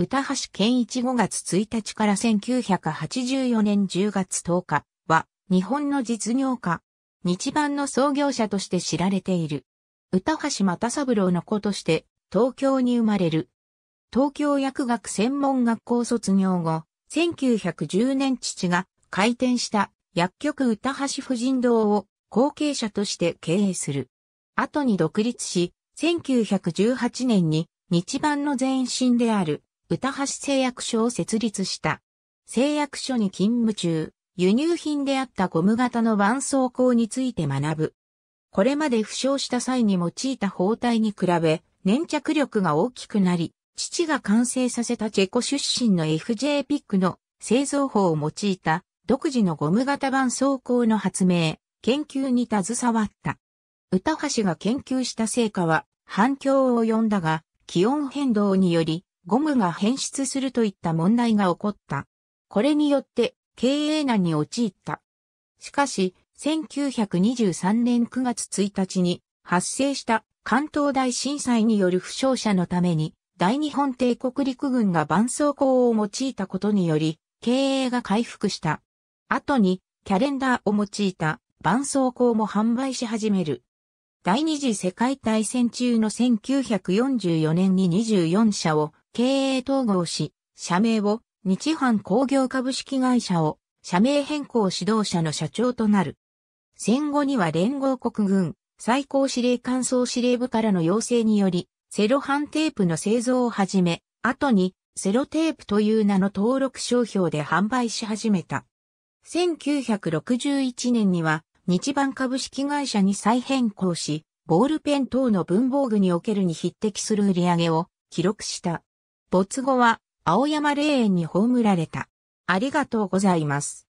歌橋健一5月1日から1984年10月10日は日本の実業家、日版の創業者として知られている。歌橋又三郎の子として東京に生まれる。東京薬学専門学校卒業後、1910年父が開店した薬局歌橋婦人堂を後継者として経営する。後に独立し、1918年に日版の前身である歌橋製薬所を設立した。製薬所に勤務中、輸入品であったゴム型の絆創膏について学ぶ。これまで負傷した際に用いた包帯に比べ、粘着力が大きくなり、父が完成させたチェコ出身の FJ ピックの製造法を用いた独自のゴム型絆創膏の発明、研究に携わった。歌橋が研究した成果は反響を呼んだが、気温変動によりゴムが変質するといった問題が起こった。これによって経営難に陥った。しかし、1923年9月1日に発生した関東大震災による負傷者のために大日本帝国陸軍が絆創膏を用いたことにより経営が回復した。後にキャレンダーを用いた絆創膏も販売し始める。第二次世界大戦中の1944年に24社を経営統合し、社名を日販工業株式会社を社名変更指導者の社長となる。戦後には連合国軍最高司令官総司令部からの要請により、セロハンテープの製造を始め、後にセロテープという名の登録商標で販売し始めた。1961年には日版株式会社に再変更し、ボールペン等の文房具におけるに匹敵する売り上げを記録した。没後は青山霊園に葬られた。ありがとうございます。